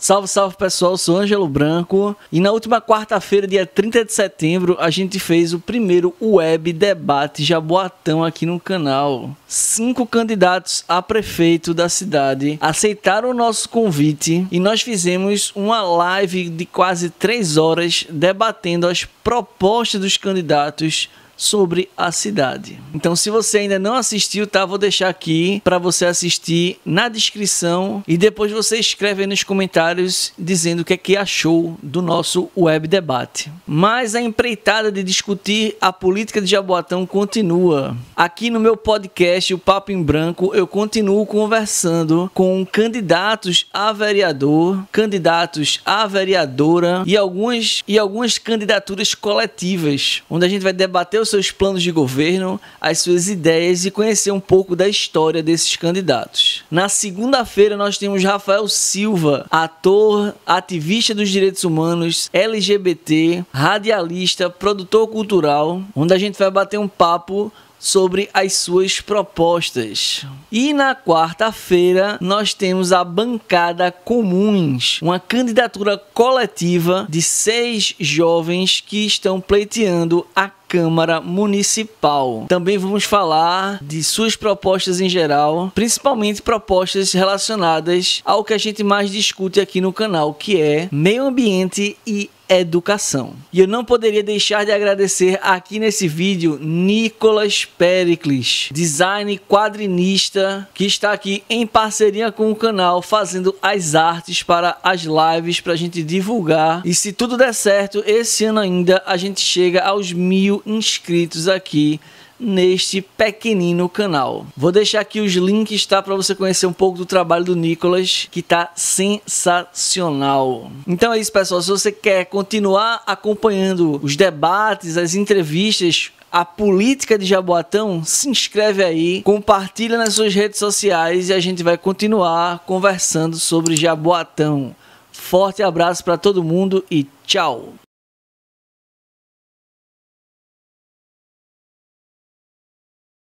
Salve, salve pessoal, Eu sou Ângelo Branco e na última quarta-feira, dia 30 de setembro, a gente fez o primeiro Web Debate Jaboatão aqui no canal. Cinco candidatos a prefeito da cidade aceitaram o nosso convite e nós fizemos uma live de quase três horas debatendo as propostas dos candidatos sobre a cidade. Então, se você ainda não assistiu, tá? Vou deixar aqui para você assistir na descrição e depois você escreve aí nos comentários dizendo o que é que achou do nosso web debate. Mas a empreitada de discutir a política de Jaboatão continua. Aqui no meu podcast, o Papo em Branco, eu continuo conversando com candidatos a vereador, candidatos a vereadora e algumas e algumas candidaturas coletivas, onde a gente vai debater os seus planos de governo, as suas ideias e conhecer um pouco da história desses candidatos. Na segunda-feira, nós temos Rafael Silva, ator, ativista dos direitos humanos, LGBT, radialista, produtor cultural, onde a gente vai bater um papo sobre as suas propostas. E na quarta-feira nós temos a bancada Comuns, uma candidatura coletiva de seis jovens que estão pleiteando a Câmara Municipal. Também vamos falar de suas propostas em geral, principalmente propostas relacionadas ao que a gente mais discute aqui no canal, que é meio ambiente e educação. E eu não poderia deixar de agradecer aqui nesse vídeo Nicolas Pericles, design quadrinista, que está aqui em parceria com o canal fazendo as artes para as lives para a gente divulgar. E se tudo der certo, esse ano ainda a gente chega aos mil inscritos aqui neste pequenino canal. Vou deixar aqui os links tá, para você conhecer um pouco do trabalho do Nicolas, que tá sensacional. Então é isso, pessoal. Se você quer continuar acompanhando os debates, as entrevistas, a política de Jaboatão, se inscreve aí, compartilha nas suas redes sociais e a gente vai continuar conversando sobre Jaboatão. Forte abraço para todo mundo e tchau!